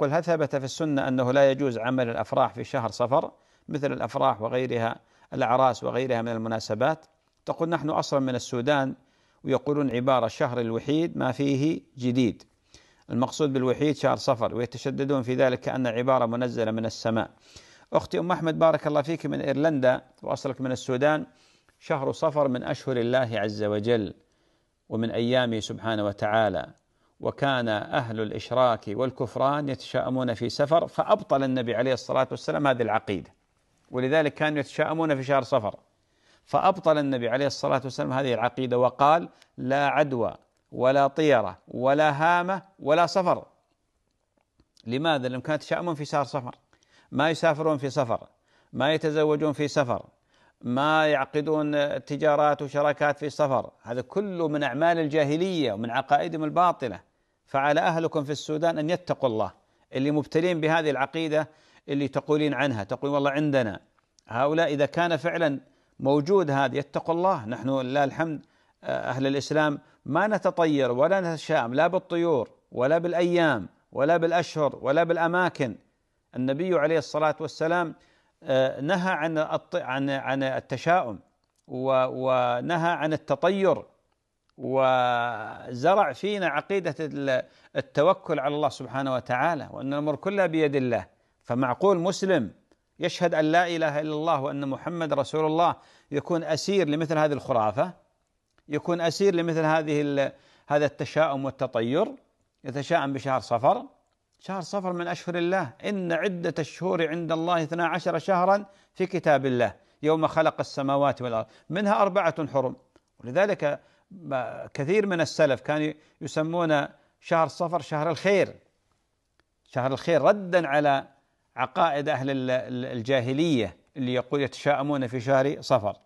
قل هل ثبت في السنة أنه لا يجوز عمل الأفراح في شهر صفر مثل الأفراح وغيرها الأعراس وغيرها من المناسبات تقول نحن أصلا من السودان ويقولون عبارة شهر الوحيد ما فيه جديد المقصود بالوحيد شهر صفر ويتشددون في ذلك كأن عبارة منزلة من السماء أختي أم أحمد بارك الله فيك من إيرلندا وأصلك من السودان شهر صفر من أشهر الله عز وجل ومن أيامه سبحانه وتعالى وكان أهل الإشراك والكفران يتشاءمون في سفر فأبطل النبي عليه الصلاة والسلام هذه العقيدة ولذلك كانوا يتشاءمون في شهر صفر فأبطل النبي عليه الصلاة والسلام هذه العقيدة وقال لا عدوى ولا طيرة ولا هامة ولا صفر لماذا؟ لأنهم كانوا يتشائمون في شهر صفر ما يسافرون في سفر ما يتزوجون في سفر ما يعقدون تجارات وشراكات في سفر هذا كله من أعمال الجاهلية ومن عقائدهم الباطلة فعلى أهلكم في السودان أن يتقوا الله اللي مبتلين بهذه العقيدة اللي تقولين عنها تقول والله عندنا هؤلاء إذا كان فعلا موجود هذا يتقوا الله نحن لله الحمد آه، أهل الإسلام ما نتطير ولا نتشام لا بالطيور ولا بالأيام ولا بالأشهر ولا بالأماكن النبي عليه الصلاة والسلام آه، نهى عن عن عن التشاؤم ونهى عن التطير وزرع فينا عقيدة التوكل على الله سبحانه وتعالى وأن الأمر كلها بيد الله فمعقول مسلم يشهد أن لا إله إلا الله وأن محمد رسول الله يكون أسير لمثل هذه الخرافة يكون أسير لمثل هذه هذا التشاؤم والتطير يتشاءم بشهر صفر شهر صفر من أشهر الله إن عدة الشهور عند الله 12 شهرا في كتاب الله يوم خلق السماوات والأرض منها أربعة حرم ولذلك كثير من السلف كانوا يسمون شهر صفر شهر الخير شهر الخير ردا على عقائد أهل الجاهلية اللي يقول يتشاءمون في شهر صفر